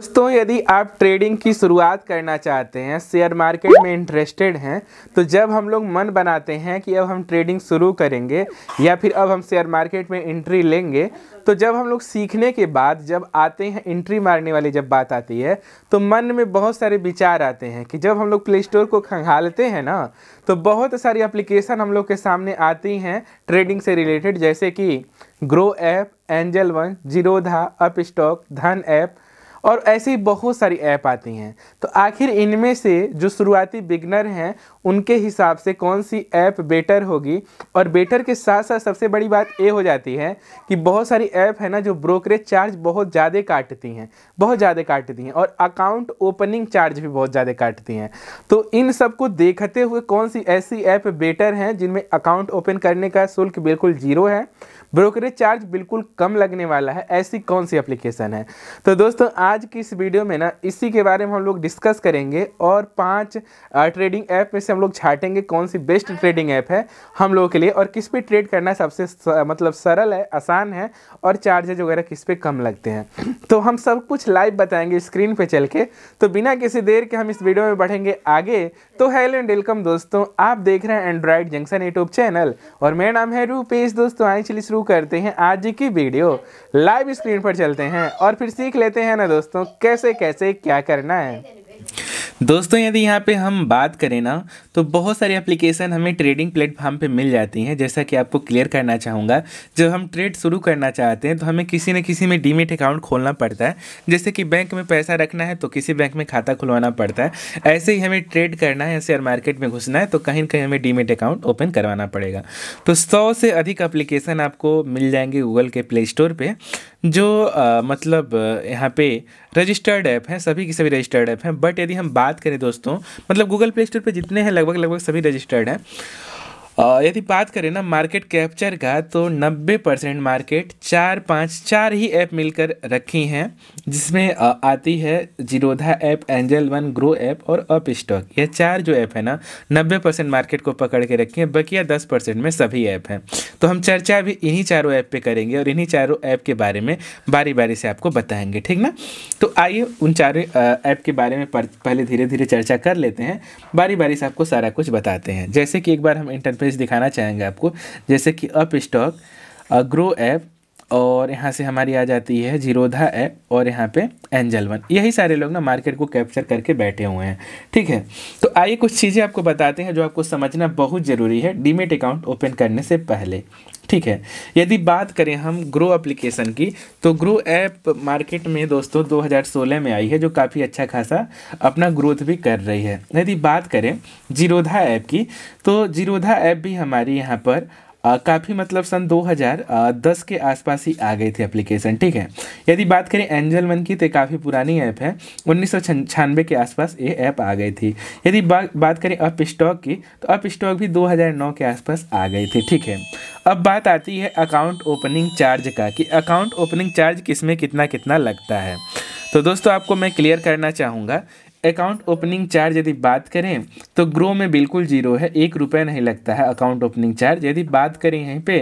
दोस्तों यदि आप ट्रेडिंग की शुरुआत करना चाहते हैं शेयर मार्केट में इंटरेस्टेड हैं तो जब हम लोग मन बनाते हैं कि अब हम ट्रेडिंग शुरू करेंगे या फिर अब हम शेयर मार्केट में एंट्री लेंगे तो जब हम लोग सीखने के बाद जब आते हैं एंट्री मारने वाली जब बात आती है तो मन में बहुत सारे विचार आते हैं कि जब हम लोग प्ले स्टोर को खंगालते हैं ना तो बहुत सारी एप्लीकेशन हम लोग के सामने आती हैं ट्रेडिंग से रिलेटेड जैसे कि Groww app Angel One Zerodha Upstox Dhan app और ऐसी बहुत सारी ऐप आती हैं तो आखिर इनमें से जो शुरुआती बिगनर हैं उनके हिसाब से कौन सी ऐप बेटर होगी और बेटर के साथ साथ सबसे बड़ी बात ये हो जाती है कि बहुत सारी ऐप है ना जो ब्रोकरेज चार्ज बहुत ज़्यादा काटती हैं बहुत ज़्यादा काटती हैं और अकाउंट ओपनिंग चार्ज भी बहुत ज़्यादा काटती हैं तो इन सब को देखते हुए कौन सी ऐसी ऐप बेटर हैं जिनमें अकाउंट ओपन करने का शुल्क बिल्कुल ज़ीरो है ब्रोकरेज चार्ज बिल्कुल कम लगने वाला है ऐसी कौन सी एप्लीकेशन है तो दोस्तों आज की इस वीडियो में ना इसी के बारे में हम लोग डिस्कस करेंगे और पांच ट्रेडिंग ऐप में से हम लोग छाटेंगे कौन सी बेस्ट ट्रेडिंग ऐप है हम लोगों के लिए और किस पे ट्रेड करना सबसे स, मतलब सरल है आसान है और चार्जेज वगैरह किस पे कम लगते हैं तो हम सब कुछ लाइव बताएंगे स्क्रीन पर चल के तो बिना किसी देर के हम इस वीडियो में बढ़ेंगे आगे तो हेलो एंड वेलकम दोस्तों आप देख रहे हैं एंड्रॉयड जंक्शन यूट्यूब चैनल और मेरा नाम है रूपेश दोस्तों आई चलिए शुरू करते हैं आज की वीडियो लाइव स्क्रीन पर चलते हैं और फिर सीख लेते हैं ना दोस्तों दोस्तों कैसे कैसे क्या करना है दोस्तों यदि यहाँ पे हम बात करें ना तो बहुत सारे एप्लीकेशन हमें ट्रेडिंग प्लेटफॉर्म पे मिल जाती हैं जैसा कि आपको क्लियर करना चाहूँगा जब हम ट्रेड शुरू करना चाहते हैं तो हमें किसी न किसी में डीमेट अकाउंट खोलना पड़ता है जैसे कि बैंक में पैसा रखना है तो किसी बैंक में खाता खुलवाना पड़ता है ऐसे ही हमें ट्रेड करना है या शेयर मार्केट में घुसना है तो कहीं ना कहीं हमें डीमेट अकाउंट ओपन करवाना पड़ेगा तो सौ से अधिक अप्लीकेशन आपको मिल जाएंगे गूगल के प्ले स्टोर पर जो मतलब यहाँ पर रजिस्टर्ड ऐप हैं सभी की सभी रजिस्टर्ड ऐप हैं बट यदि हम बात बात करें दोस्तों मतलब गूगल प्ले स्टोर पर जितने हैं लगभग लगभग सभी रजिस्टर्ड हैं यदि बात करें ना मार्केट कैप्चर का तो 90 परसेंट मार्केट चार पाँच चार ही ऐप मिलकर रखी हैं जिसमें आती है Zerodha app Angel One Groww app और अप स्टॉक यह चार जो ऐप है ना 90 परसेंट मार्केट को पकड़ के रखी है बकिया 10 परसेंट में सभी ऐप हैं तो हम चर्चा भी इन्हीं चारों ऐप पे करेंगे और इन्हीं चारों ऐप के बारे में बारी बारी से आपको बताएंगे ठीक ना तो आइए उन चारों ऐप के बारे में पहले धीरे धीरे चर्चा कर लेते हैं बारी बारी से आपको सारा कुछ बताते हैं जैसे कि एक बार हम इंटरप्रेस पेज दिखाना चाहेंगे आपको जैसे कि अप स्टॉक अग्रो ऐप और यहाँ से हमारी आ जाती है जीरोधा ऐप और यहाँ पे एंजल वन यही सारे लोग ना मार्केट को कैप्चर करके बैठे हुए हैं ठीक है तो आइए कुछ चीज़ें आपको बताते हैं जो आपको समझना बहुत ज़रूरी है डीमेट अकाउंट ओपन करने से पहले ठीक है यदि बात करें हम ग्रो एप्लीकेशन की तो ग्रो ऐप मार्केट में दोस्तों 2016 में आई है जो काफ़ी अच्छा खासा अपना ग्रोथ भी कर रही है यदि बात करें जीरोधा ऐप की तो जीरोधा ऐप भी हमारी यहाँ पर काफ़ी मतलब सन 2010 के आसपास ही आ गई थी एप्लीकेशन ठीक है यदि बात करें एंजल वन की तो काफ़ी पुरानी ऐप है उन्नीस के आसपास ये ऐप आ गई थी यदि बा, बात करें अप स्टॉक की तो अप स्टॉक भी 2009 के आसपास आ गई थी ठीक है अब बात आती है अकाउंट ओपनिंग चार्ज का कि अकाउंट ओपनिंग चार्ज किस में कितना कितना लगता है तो दोस्तों आपको मैं क्लियर करना चाहूँगा अकाउंट ओपनिंग चार्ज यदि बात करें तो ग्रो में बिल्कुल जीरो है एक रुपया नहीं लगता है अकाउंट ओपनिंग चार्ज यदि बात करें यहीं पे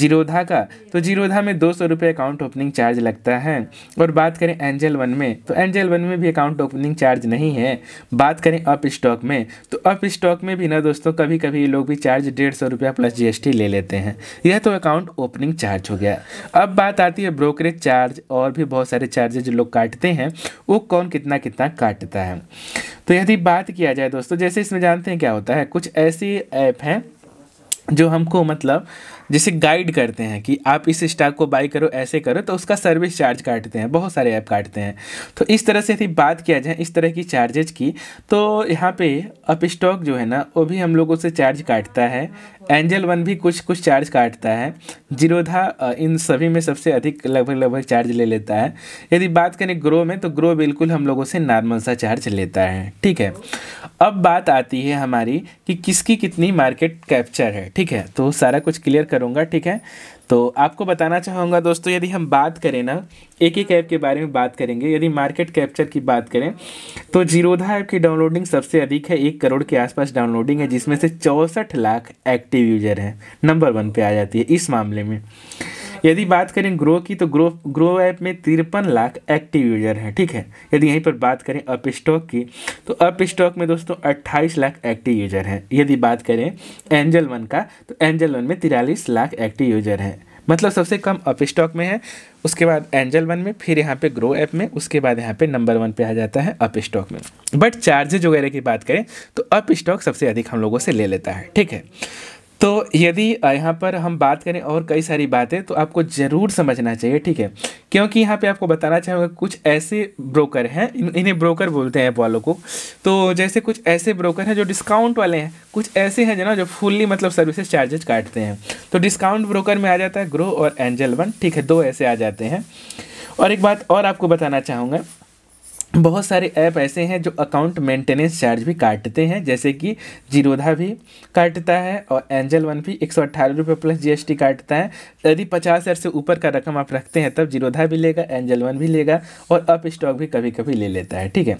जीरोधा का तो जीरोधा में दो सौ रुपये अकाउंट ओपनिंग चार्ज लगता है और बात करें एंजल वन में तो एंजल वन में भी अकाउंट ओपनिंग चार्ज नहीं है बात करें अप स्टॉक में तो अप स्टॉक में भी ना दोस्तों कभी कभी लोग भी चार्ज डेढ़ सौ रुपया प्लस जी ले लेते हैं यह तो अकाउंट ओपनिंग चार्ज हो गया अब बात आती है ब्रोकरेज चार्ज और भी बहुत सारे चार्जेज जो लोग काटते हैं वो कौन कितना कितना काटता है हैं तो यदि बात किया जाए दोस्तों जैसे इसमें जानते हैं क्या होता है कुछ ऐसी ऐप हैं जो हमको मतलब जैसे गाइड करते हैं कि आप इस स्टॉक को बाई करो ऐसे करो तो उसका सर्विस चार्ज काटते हैं बहुत सारे ऐप काटते हैं तो इस तरह से यदि बात किया जाए इस तरह की चार्जेज की तो यहाँ पे अप स्टॉक जो है ना वो भी हम लोगों से चार्ज काटता है एंजल वन भी कुछ कुछ चार्ज काटता है जीरोधा इन सभी में सबसे अधिक लगभग लगभग चार्ज ले लेता है यदि बात करें ग्रो में तो ग्रो बिल्कुल हम लोगों से नॉर्मल सा चार्ज लेता है ठीक है अब बात आती है हमारी कि किसकी कितनी मार्केट कैप्चर है ठीक है तो सारा कुछ क्लियर करूँगा ठीक है तो आपको बताना चाहूँगा दोस्तों यदि हम बात करें ना एक एक ऐप के बारे में बात करेंगे यदि मार्केट कैप्चर की बात करें तो जीरोधा ऐप की डाउनलोडिंग सबसे अधिक है एक करोड़ के आसपास डाउनलोडिंग है जिसमें से चौंसठ लाख एक्टिव यूजर हैं नंबर वन पर आ जाती है इस मामले में यदि बात करें ग्रो की तो ग्रो ग्रो ऐप में तिरपन लाख एक्टिव यूजर हैं ठीक है यदि यहीं पर बात करें अप स्टॉक की तो अप स्टॉक में दोस्तों 28 लाख एक्टिव यूजर हैं यदि बात करें एंजल वन का तो एंजल वन में तिरालीस लाख एक्टिव यूजर हैं मतलब सबसे कम अप स्टॉक में है उसके बाद एंजल वन में फिर यहाँ पे ग्रो ऐप में उसके बाद यहाँ पे नंबर वन पे आ जाता है अप स्टॉक में बट चार्जेज वगैरह की बात करें तो अप स्टॉक सबसे अधिक हम लोगों से ले लेता है ठीक है तो यदि यहाँ पर हम बात करें और कई सारी बातें तो आपको ज़रूर समझना चाहिए ठीक है क्योंकि यहाँ पे आपको बताना चाहूँगा कुछ ऐसे ब्रोकर हैं इन, इन्हें ब्रोकर बोलते हैं ऐप वालों को तो जैसे कुछ ऐसे ब्रोकर हैं जो डिस्काउंट वाले हैं कुछ ऐसे हैं जो जो फुल्ली मतलब सर्विसेज चार्जेज काटते हैं तो डिस्काउंट ब्रोकर में आ जाता है ग्रो और एंजल वन ठीक है दो ऐसे आ जाते हैं और एक बात और आपको बताना चाहूँगा बहुत सारे ऐप ऐसे हैं जो अकाउंट मेंटेनेंस चार्ज भी काटते हैं जैसे कि जीरोधा भी काटता है और एंजल वन भी एक सौ अट्ठारह रुपये प्लस जीएसटी काटता है यदि पचास हज़ार से ऊपर का रकम आप रखते हैं तब जीरोधा भी लेगा एंजल वन भी लेगा और अप स्टॉक भी कभी कभी ले लेता है ठीक है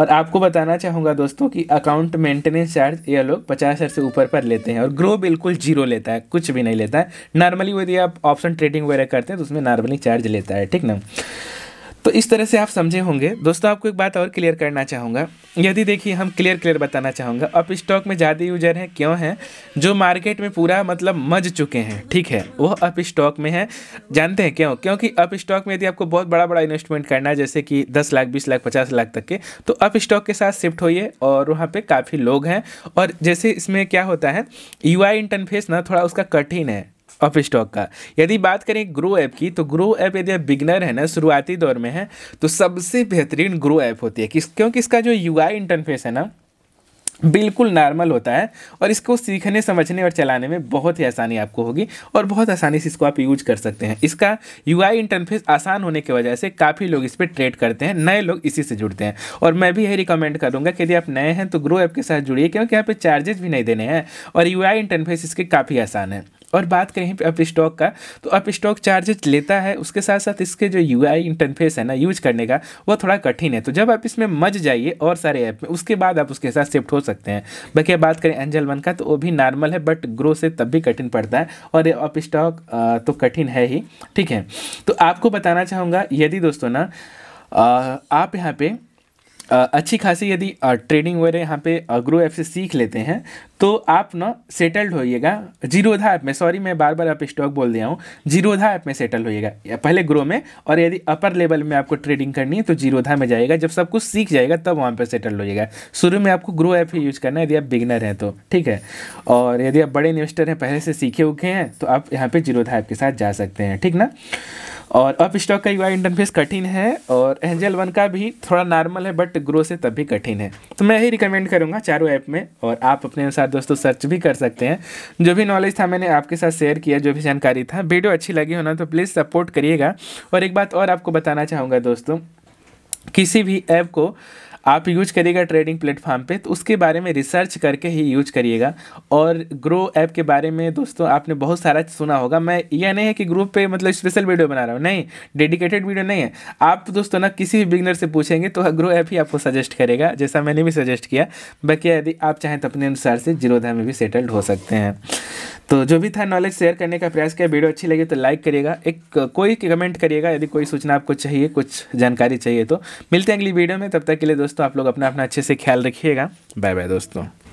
और आपको बताना चाहूँगा दोस्तों कि अकाउंट मेंटेनेंस चार्ज ये लोग पचास हज़ार से ऊपर पर लेते हैं और ग्रो बिल्कुल जीरो लेता है कुछ भी नहीं लेता है नॉर्मली यदि आप ऑप्शन ट्रेडिंग वगैरह करते हैं तो उसमें नॉर्मली चार्ज लेता है ठीक ना तो इस तरह से आप समझे होंगे दोस्तों आपको एक बात और क्लियर करना चाहूँगा यदि देखिए हम क्लियर क्लियर बताना चाहूँगा अप स्टॉक में ज़्यादा यूजर हैं क्यों हैं जो मार्केट में पूरा मतलब मज चुके हैं ठीक है वो अप स्टॉक में है जानते हैं क्यों क्योंकि अप स्टॉक में यदि आपको बहुत बड़ा बड़ा इन्वेस्टमेंट करना है जैसे कि दस लाख बीस लाख पचास लाख तक के तो अप स्टॉक के साथ शिफ्ट होइए और वहाँ पर काफ़ी लोग हैं और जैसे इसमें क्या होता है यू आई ना थोड़ा उसका कठिन है ऑफ़ स्टॉक का यदि बात करें ग्रो ऐप की तो ग्रो ऐप यदि आप बिगनर है ना शुरुआती दौर में है तो सबसे बेहतरीन ग्रो ऐप होती है किस क्योंकि इसका जो यू इंटरफेस है ना बिल्कुल नॉर्मल होता है और इसको सीखने समझने और चलाने में बहुत ही आसानी आपको होगी और बहुत आसानी से इसको आप यूज कर सकते हैं इसका यू आई इंटरफेस आसान होने की वजह से काफ़ी लोग इस पर ट्रेड करते हैं नए लोग इसी से जुड़ते हैं और मैं भी यही रिकमेंड करूँगा कि यदि आप नए हैं तो ग्रो ऐप के साथ जुड़िए क्योंकि यहाँ पर चार्जेस भी नहीं देने हैं और यू आई इंटरफेस इसके काफ़ी आसान है और बात करें अप स्टॉक का तो अप स्टॉक चार्जेज लेता है उसके साथ साथ इसके जो यू आई इंटरफेस है ना यूज करने का वो थोड़ा कठिन है तो जब आप इसमें मज जाइए और सारे ऐप में उसके बाद आप उसके साथ शिफ्ट हो सकते हैं बाकी बात करें एंजल वन का तो वो भी नॉर्मल है बट ग्रो से तब भी कठिन पड़ता है और ये अप स्टॉक तो कठिन है ही ठीक है तो आपको बताना चाहूँगा यदि दोस्तों ना आप यहाँ पर अच्छी खासी यदि ट्रेडिंग वगैरह यहाँ पे ग्रो ऐप से सीख लेते हैं तो आप ना सेटल्ड होइएगा जीरोधा ऐप में सॉरी मैं बार बार आप स्टॉक बोल दिया हूँ जीरोधा ऐप में सेटल होइएगा पहले ग्रो में और यदि अपर लेवल में आपको ट्रेडिंग करनी है तो जीरोधा में जाएगा जब सब कुछ सीख जाएगा तब वहाँ पर सेटल होइएगा शुरू में आपको ग्रो ऐप ही यूज़ करना है यदि आप बिगनर हैं तो ठीक है और यदि आप बड़े इन्वेस्टर हैं पहले से सीखे उखे हैं तो आप यहाँ पर जीरोधा ऐप के साथ जा सकते हैं ठीक ना और अप स्टॉक का यूआई इंटरफेस कठिन है और एंजल वन का भी थोड़ा नॉर्मल है बट ग्रो से तब भी कठिन है तो मैं यही रिकमेंड करूँगा चारों ऐप में और आप अपने अनुसार साथ दोस्तों सर्च भी कर सकते हैं जो भी नॉलेज था मैंने आपके साथ शेयर किया जो भी जानकारी था वीडियो अच्छी लगी होना तो प्लीज़ सपोर्ट करिएगा और एक बात और आपको बताना चाहूँगा दोस्तों किसी भी ऐप को आप यूज करिएगा ट्रेडिंग प्लेटफॉर्म पे तो उसके बारे में रिसर्च करके ही यूज करिएगा और ग्रो ऐप के बारे में दोस्तों आपने बहुत सारा सुना होगा मैं यह नहीं है कि ग्रुप पे मतलब स्पेशल वीडियो बना रहा हूँ नहीं डेडिकेटेड वीडियो नहीं है आप तो दोस्तों ना किसी भी बिगनर से पूछेंगे तो ग्रो ऐप ही आपको सजेस्ट करेगा जैसा मैंने भी सजेस्ट किया बाकी यदि आप चाहें तो अपने अनुसार से जीरोधा में भी सेटल्ड हो सकते हैं तो जो भी था नॉलेज शेयर करने का प्रयास किया वीडियो अच्छी लगी तो लाइक करिएगा एक कोई कमेंट करिएगा यदि कोई सूचना आपको चाहिए कुछ जानकारी चाहिए तो मिलते हैं अगली वीडियो में तब तक के लिए दोस्तों दोस्तों आप लोग अपना अपना अच्छे से ख्याल रखिएगा बाय बाय दोस्तों